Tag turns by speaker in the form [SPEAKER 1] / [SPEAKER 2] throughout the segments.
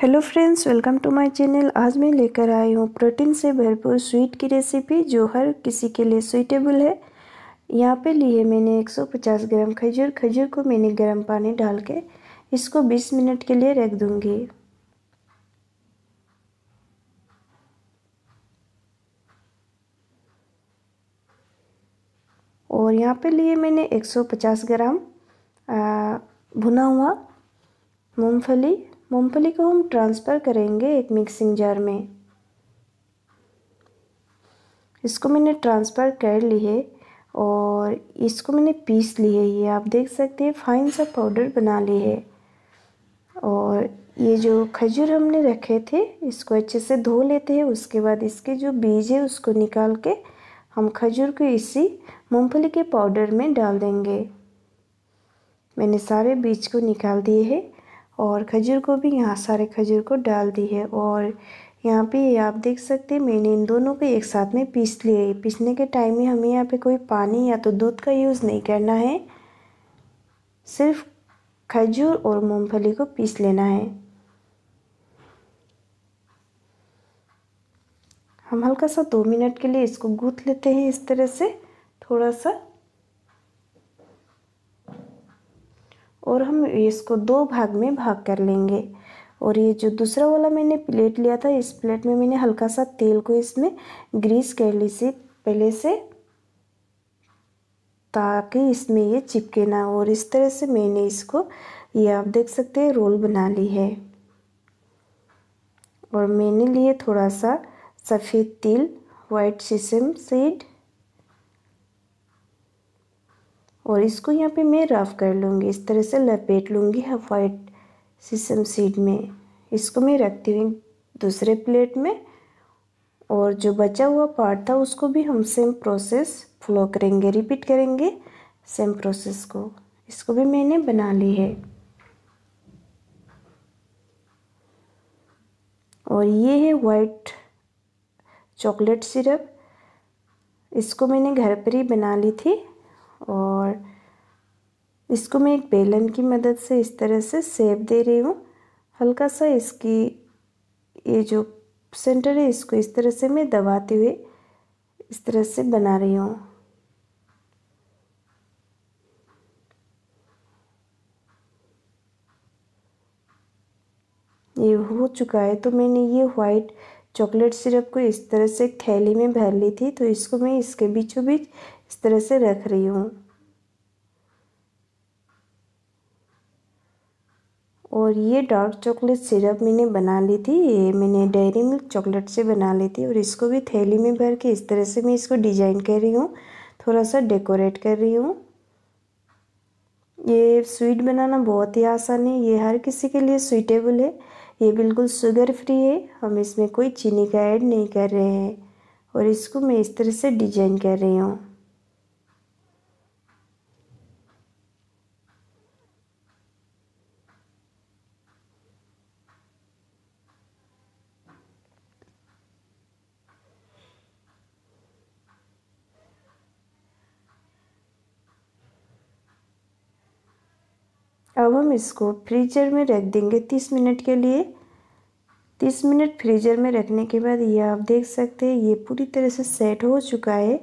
[SPEAKER 1] hello friends welcome to my channel आज मैं लेकर आई हूँ प्रोटीन से भरपूर स्वीट की रेसिपी जो हर किसी के लिए सूटेबल है यहाँ पे लिए मैंने 150 ग्राम खजूर खजूर को मैंने गर्म पानी डाल के इसको 20 मिनट के लिए रख दूँगी और यहाँ पे लिए मैंने 150 ग्राम भुना हुआ मूँगफली मूंगफली को हम ट्रांसफ़र करेंगे एक मिक्सिंग जार में इसको मैंने ट्रांसफ़र कर ली है और इसको मैंने पीस ली है ये आप देख सकते हैं फाइन सा पाउडर बना है और ये जो खजूर हमने रखे थे इसको अच्छे से धो लेते हैं उसके बाद इसके जो बीज है उसको निकाल के हम खजूर को इसी मूंगफली के पाउडर में डाल देंगे मैंने सारे बीज को निकाल दिए हैं और खजूर को भी यहाँ सारे खजूर को डाल दी है और यहाँ पे आप देख सकते हैं मैंने इन दोनों को एक साथ में पीस लिए पीसने के टाइम में हमें यहाँ पे कोई पानी या तो दूध का यूज़ नहीं करना है सिर्फ खजूर और मूंगफली को पीस लेना है हम हल्का सा दो मिनट के लिए इसको गूँथ लेते हैं इस तरह से थोड़ा सा और हम इसको दो भाग में भाग कर लेंगे और ये जो दूसरा वाला मैंने प्लेट लिया था इस प्लेट में मैंने हल्का सा तेल को इसमें ग्रीस कर ली से पहले से ताकि इसमें ये चिपके ना और इस तरह से मैंने इसको ये आप देख सकते हैं रोल बना ली है और मैंने लिए थोड़ा सा सफ़ेद तिल वाइट सिसम सीड और इसको यहाँ पे मैं रफ़ कर लूँगी इस तरह से लपेट लूँगी हाँ वाइट सिसम सीड में इसको मैं रखती हुई दूसरे प्लेट में और जो बचा हुआ पार्ट था उसको भी हम सेम प्रोसेस फॉलो करेंगे रिपीट करेंगे सेम प्रोसेस को इसको भी मैंने बना ली है और ये है वाइट चॉकलेट सिरप इसको मैंने घर पर ही बना ली थी और इसको मैं एक बेलन की मदद से इस तरह से सेब दे रही हूँ हल्का सा इसकी ये जो सेंटर है इसको इस तरह से मैं दबाते हुए इस तरह से बना रही हूँ ये हो चुका है तो मैंने ये वाइट चॉकलेट सिरप को इस तरह से थैली में भर ली थी तो इसको मैं इसके बीचों बीच इस तरह से रख रही हूँ और ये डार्क चॉकलेट सिरप मैंने बना ली थी ये मैंने डेयरी मिल्क चॉकलेट से बना ली थी और इसको भी थैली में भर के इस तरह से मैं इसको डिजाइन कर रही हूँ थोड़ा सा डेकोरेट कर रही हूँ ये स्वीट बनाना बहुत ही आसान है ये हर किसी के लिए स्वीटेबल है ये बिल्कुल शुगर फ्री है हम इसमें कोई चीनी का ऐड नहीं कर रहे हैं और इसको मैं इस तरह से डिजाइन कर रही हूँ अब हम इसको फ्रीजर में रख देंगे तीस मिनट के लिए तीस मिनट फ्रीजर में रखने के बाद ये आप देख सकते हैं ये पूरी तरह से सेट हो चुका है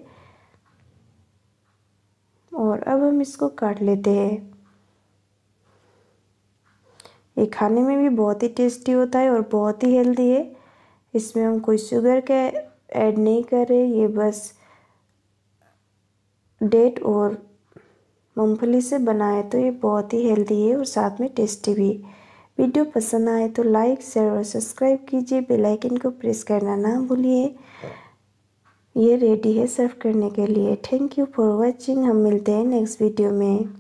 [SPEAKER 1] और अब हम इसको काट लेते हैं ये खाने में भी बहुत ही टेस्टी होता है और बहुत ही हेल्दी है इसमें हम कोई शुगर का ऐड नहीं कर रहे ये बस डेट और मूँगफली से बनाए तो ये बहुत ही हेल्दी है और साथ में टेस्टी भी वीडियो पसंद आए तो लाइक शेयर और सब्सक्राइब कीजिए बेल आइकन को प्रेस करना ना भूलिए ये रेडी है सर्व करने के लिए थैंक यू फॉर वाचिंग हम मिलते हैं नेक्स्ट वीडियो में